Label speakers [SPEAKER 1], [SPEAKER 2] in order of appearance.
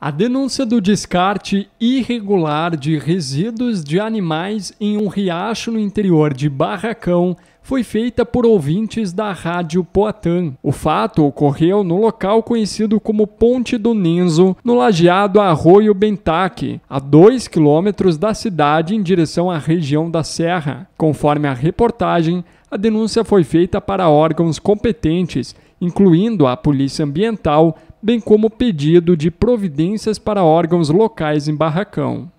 [SPEAKER 1] A denúncia do descarte irregular de resíduos de animais em um riacho no interior de Barracão foi feita por ouvintes da Rádio Poatan. O fato ocorreu no local conhecido como Ponte do Ninzo, no lajeado Arroio Bentaque, a 2 quilômetros da cidade em direção à região da Serra. Conforme a reportagem, a denúncia foi feita para órgãos competentes, incluindo a Polícia Ambiental, bem como pedido de providências para órgãos locais em Barracão.